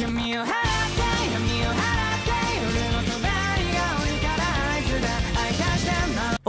give me a hand.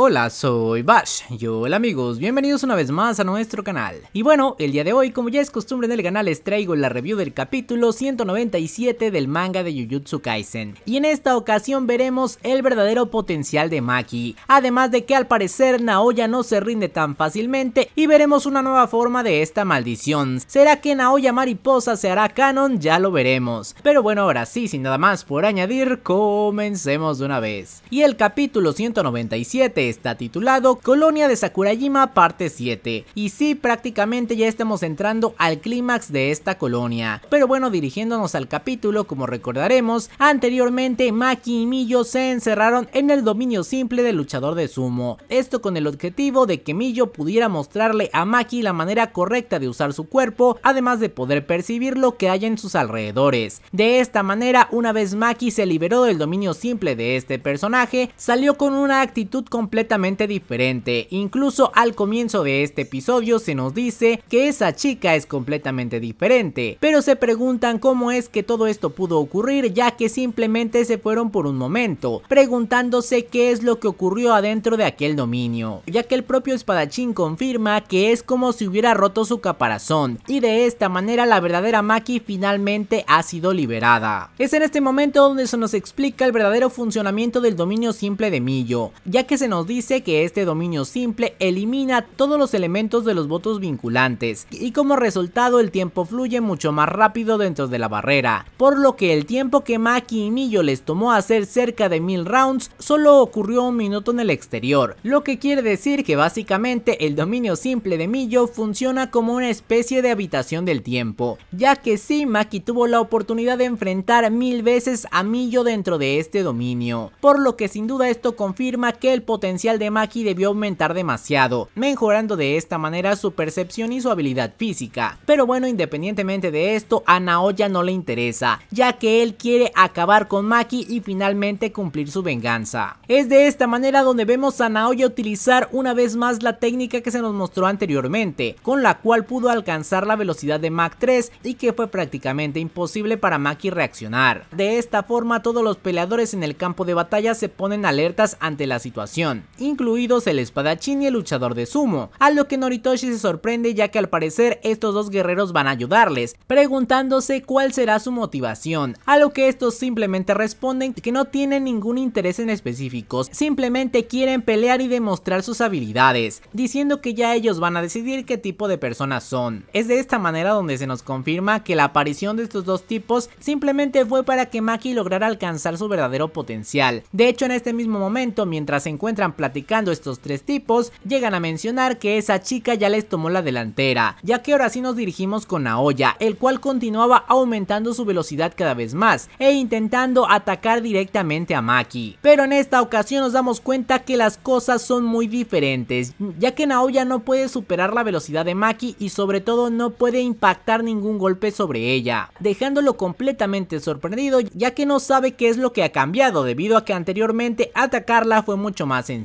Hola, soy Bash Yo, hola amigos, bienvenidos una vez más a nuestro canal. Y bueno, el día de hoy, como ya es costumbre en el canal, les traigo la review del capítulo 197 del manga de Jujutsu Kaisen. Y en esta ocasión veremos el verdadero potencial de Maki, además de que al parecer Naoya no se rinde tan fácilmente y veremos una nueva forma de esta maldición. ¿Será que Naoya Mariposa se hará canon? Ya lo veremos. Pero bueno, ahora sí, sin nada más por añadir, comencemos de una vez. Y el capítulo 197 está titulado Colonia de Sakurajima parte 7. Y sí, prácticamente ya estamos entrando al clímax de esta colonia. Pero bueno, dirigiéndonos al capítulo, como recordaremos, anteriormente Maki y Millo se encerraron en el dominio simple del luchador de sumo. Esto con el objetivo de que Millo pudiera mostrarle a Maki la manera correcta de usar su cuerpo, además de poder percibir lo que hay en sus alrededores. De esta manera, una vez Maki se liberó del dominio simple de este personaje, salió con una actitud completamente diferente. Incluso al comienzo de este episodio se nos dice que esa chica es completamente diferente. Pero se preguntan cómo es que todo esto pudo ocurrir ya que simplemente se fueron por un momento, preguntándose qué es lo que ocurrió adentro de aquel dominio, ya que el propio espadachín confirma que es como si hubiera roto su caparazón y de esta manera la verdadera Maki finalmente ha sido liberada. Es en este momento donde se nos explica el verdadero funcionamiento del dominio simple de Millo, ya que se nos dice que este dominio simple elimina todos los elementos de los votos vinculantes y como resultado el tiempo fluye mucho más rápido dentro de la barrera, por lo que el tiempo que Maki y Millo les tomó hacer cerca de mil rounds solo ocurrió un minuto en el exterior, lo que quiere decir que básicamente el dominio simple de Millo funciona como una especie de habitación del tiempo, ya que si Maki tuvo la oportunidad de enfrentar mil veces a Millo dentro de este dominio, por lo que sin duda esto confirma que el potencial de Maki debió aumentar demasiado, mejorando de esta manera su percepción y su habilidad física. Pero bueno, independientemente de esto, a Naoya no le interesa, ya que él quiere acabar con Maki y finalmente cumplir su venganza. Es de esta manera donde vemos a Naoya utilizar una vez más la técnica que se nos mostró anteriormente, con la cual pudo alcanzar la velocidad de Mach 3 y que fue prácticamente imposible para Maki reaccionar. De esta forma todos los peleadores en el campo de batalla se ponen alertas ante la situación, incluidos el espadachín y el luchador de sumo, a lo que Noritoshi se sorprende ya que al parecer estos dos guerreros van a ayudarles, preguntándose cuál será su motivación, a lo que estos simplemente responden que no tienen ningún interés en específicos, simplemente quieren pelear y demostrar sus habilidades, diciendo que ya ellos van a decidir qué tipo de personas son. Es de esta manera donde se nos confirma que la aparición de estos dos tipos simplemente fue para que Maki lograra alcanzar su verdadero potencial. De hecho en este mismo momento mientras se encuentran platicando estos tres tipos, llegan a mencionar que esa chica ya les tomó la delantera, ya que ahora sí nos dirigimos con Naoya, el cual continuaba aumentando su velocidad cada vez más e intentando atacar directamente a Maki. Pero en esta ocasión nos damos cuenta que las cosas son muy diferentes, ya que Naoya no puede superar la velocidad de Maki y sobre todo no puede impactar ningún golpe sobre ella, dejándolo completamente sorprendido ya que no sabe qué es lo que ha cambiado debido a que anteriormente atacarla fue mucho más sencillo.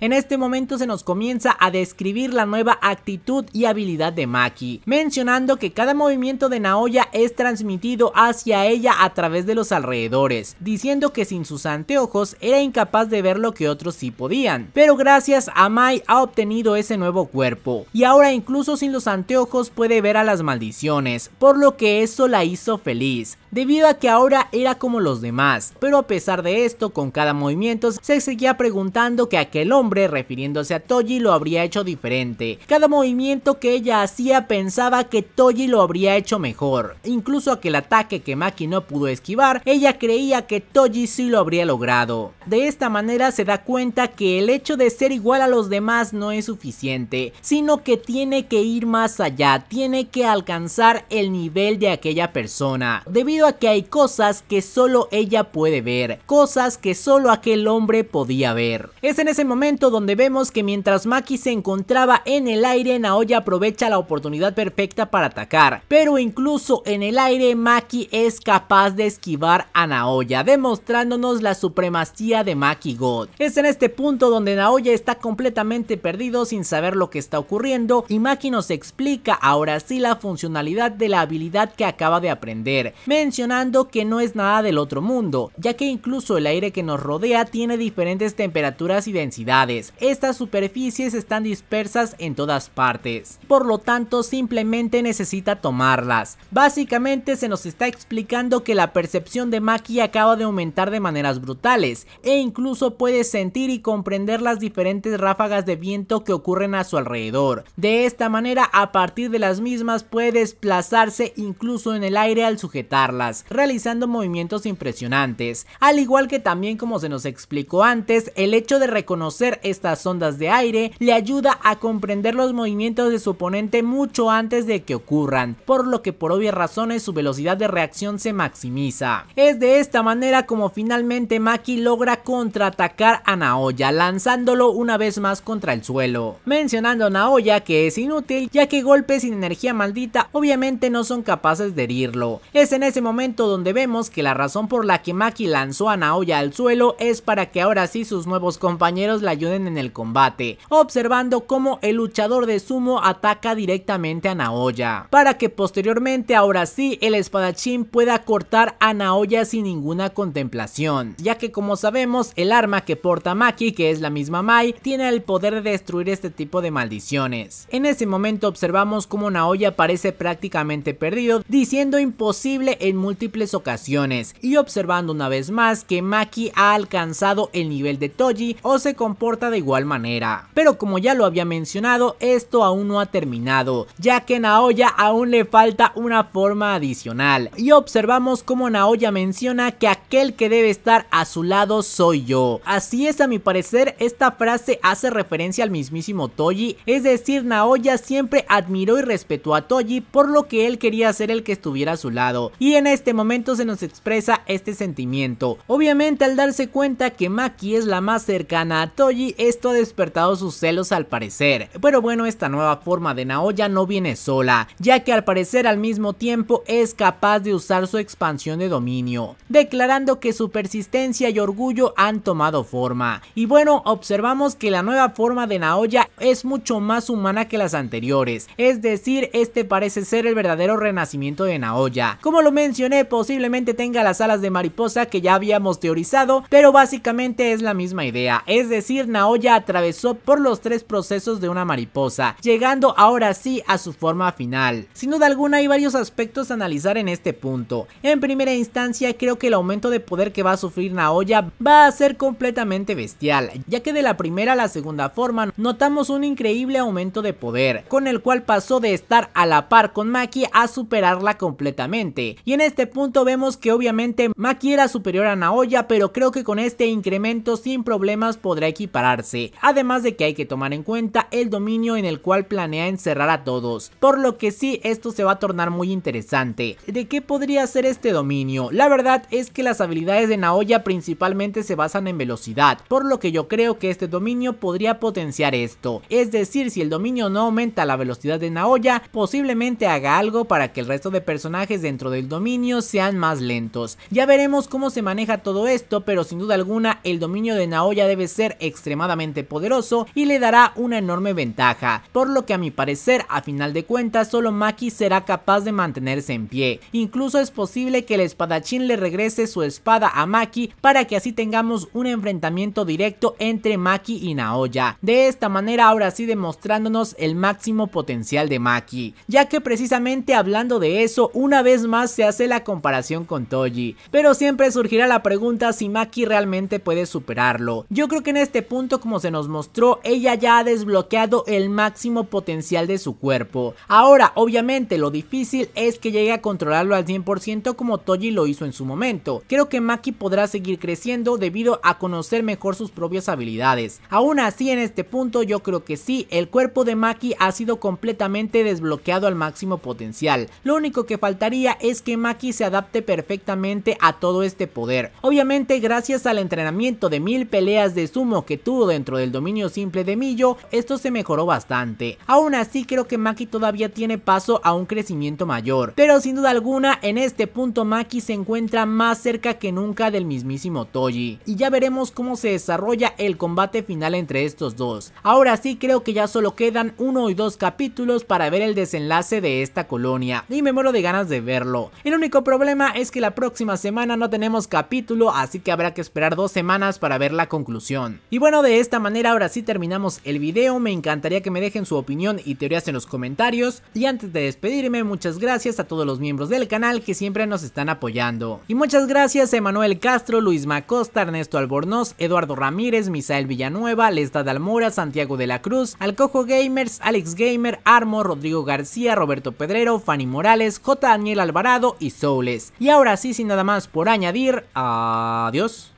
En este momento se nos comienza a describir la nueva actitud y habilidad de Maki, mencionando que cada movimiento de Naoya es transmitido hacia ella a través de los alrededores, diciendo que sin sus anteojos era incapaz de ver lo que otros sí podían, pero gracias a Mai ha obtenido ese nuevo cuerpo, y ahora incluso sin los anteojos puede ver a las maldiciones, por lo que eso la hizo feliz, debido a que ahora era como los demás, pero a pesar de esto, con cada movimiento se seguía preguntando que aquel hombre, refiriéndose a Toji, lo habría hecho diferente. Cada movimiento que ella hacía pensaba que Toji lo habría hecho mejor. Incluso aquel ataque que Maki no pudo esquivar, ella creía que Toji sí lo habría logrado. De esta manera se da cuenta que el hecho de ser igual a los demás no es suficiente, sino que tiene que ir más allá, tiene que alcanzar el nivel de aquella persona, debido a que hay cosas que solo ella puede ver, cosas que solo aquel hombre podía ver en ese momento donde vemos que mientras Maki se encontraba en el aire, Naoya aprovecha la oportunidad perfecta para atacar. Pero incluso en el aire, Maki es capaz de esquivar a Naoya, demostrándonos la supremacía de Maki God. Es en este punto donde Naoya está completamente perdido sin saber lo que está ocurriendo y Maki nos explica ahora sí la funcionalidad de la habilidad que acaba de aprender, mencionando que no es nada del otro mundo, ya que incluso el aire que nos rodea tiene diferentes temperaturas y densidades. Estas superficies están dispersas en todas partes, por lo tanto simplemente necesita tomarlas. Básicamente se nos está explicando que la percepción de Maki acaba de aumentar de maneras brutales e incluso puede sentir y comprender las diferentes ráfagas de viento que ocurren a su alrededor. De esta manera a partir de las mismas puede desplazarse incluso en el aire al sujetarlas, realizando movimientos impresionantes. Al igual que también como se nos explicó antes, el hecho de reconocer estas ondas de aire le ayuda a comprender los movimientos de su oponente mucho antes de que ocurran, por lo que por obvias razones su velocidad de reacción se maximiza. Es de esta manera como finalmente Maki logra contraatacar a Naoya, lanzándolo una vez más contra el suelo. Mencionando a Naoya que es inútil ya que golpes sin energía maldita obviamente no son capaces de herirlo. Es en ese momento donde vemos que la razón por la que Maki lanzó a Naoya al suelo es para que ahora sí sus nuevos compañeros compañeros le ayuden en el combate, observando cómo el luchador de sumo ataca directamente a Naoya, para que posteriormente ahora sí el espadachín pueda cortar a Naoya sin ninguna contemplación, ya que como sabemos el arma que porta Maki, que es la misma Mai, tiene el poder de destruir este tipo de maldiciones. En ese momento observamos cómo Naoya parece prácticamente perdido, diciendo imposible en múltiples ocasiones, y observando una vez más que Maki ha alcanzado el nivel de Toji, se comporta de igual manera. Pero como ya lo había mencionado, esto aún no ha terminado, ya que Naoya aún le falta una forma adicional. Y observamos como Naoya menciona que aquel que debe estar a su lado soy yo. Así es a mi parecer, esta frase hace referencia al mismísimo Toji, es decir, Naoya siempre admiró y respetó a Toji por lo que él quería ser el que estuviera a su lado. Y en este momento se nos expresa este sentimiento. Obviamente al darse cuenta que Maki es la más cercana a Toji, esto ha despertado sus celos al parecer. Pero bueno, esta nueva forma de Naoya no viene sola, ya que al parecer al mismo tiempo es capaz de usar su expansión de dominio, declarando que su persistencia y orgullo han tomado forma. Y bueno, observamos que la nueva forma de Naoya es mucho más humana que las anteriores, es decir, este parece ser el verdadero renacimiento de Naoya. Como lo mencioné, posiblemente tenga las alas de mariposa que ya habíamos teorizado, pero básicamente es la misma idea, es decir, Naoya atravesó por los tres procesos de una mariposa, llegando ahora sí a su forma final. Sin duda alguna hay varios aspectos a analizar en este punto. En primera instancia creo que el aumento de poder que va a sufrir Naoya va a ser completamente bestial, ya que de la primera a la segunda forma notamos un increíble aumento de poder, con el cual pasó de estar a la par con Maki a superarla completamente. Y en este punto vemos que obviamente Maki era superior a Naoya, pero creo que con este incremento sin problemas podrá equipararse. Además de que hay que tomar en cuenta el dominio en el cual planea encerrar a todos, por lo que sí, esto se va a tornar muy interesante. ¿De qué podría ser este dominio? La verdad es que las habilidades de Naoya principalmente se basan en velocidad, por lo que yo creo que este dominio podría potenciar esto. Es decir, si el dominio no aumenta la velocidad de Naoya, posiblemente haga algo para que el resto de personajes dentro del dominio sean más lentos. Ya veremos cómo se maneja todo esto, pero sin duda alguna el dominio de Naoya debe ser extremadamente poderoso y le dará una enorme ventaja, por lo que a mi parecer a final de cuentas solo Maki será capaz de mantenerse en pie. Incluso es posible que el espadachín le regrese su espada a Maki para que así tengamos un enfrentamiento directo entre Maki y Naoya. De esta manera ahora sí demostrándonos el máximo potencial de Maki, ya que precisamente hablando de eso una vez más se hace la comparación con Toji, pero siempre surgirá la pregunta si Maki realmente puede superarlo. Yo creo que en este punto, como se nos mostró, ella ya ha desbloqueado el máximo potencial de su cuerpo. Ahora, obviamente, lo difícil es que llegue a controlarlo al 100% como Toji lo hizo en su momento. Creo que Maki podrá seguir creciendo debido a conocer mejor sus propias habilidades. Aún así, en este punto, yo creo que sí, el cuerpo de Maki ha sido completamente desbloqueado al máximo potencial. Lo único que faltaría es que Maki se adapte perfectamente a todo este poder. Obviamente gracias al entrenamiento de mil peleas de sumo que tuvo dentro del dominio simple de Millo, esto se mejoró bastante. Aún así creo que Maki todavía tiene paso a un crecimiento mayor, pero sin duda alguna en este punto Maki se encuentra más cerca que nunca del mismísimo Toji. Y ya veremos cómo se desarrolla el combate final entre estos dos. Ahora sí creo que ya solo quedan uno y dos capítulos para ver el desenlace de esta colonia y me muero de ganas de verlo. El único problema es que la próxima semana no tenemos capítulo, así que habrá que esperar dos semanas para ver la conclusión. Y bueno, de esta manera ahora sí terminamos el video, me encantaría que me dejen su opinión y teorías en los comentarios. Y antes de despedirme, muchas gracias a todos los miembros del canal que siempre nos están apoyando. Y muchas gracias a Emanuel Castro, Luis Macosta, Ernesto Albornoz, Eduardo Ramírez, Misael Villanueva, Lestad Dalmora, Santiago de la Cruz, Alcojo Gamers, Alex Gamer, Armo, Rodrigo García, Roberto Pedrero, Fanny Morales, J. Daniel Alvarado y Soules. Y ahora sí, sin nada más por añadir. Adiós.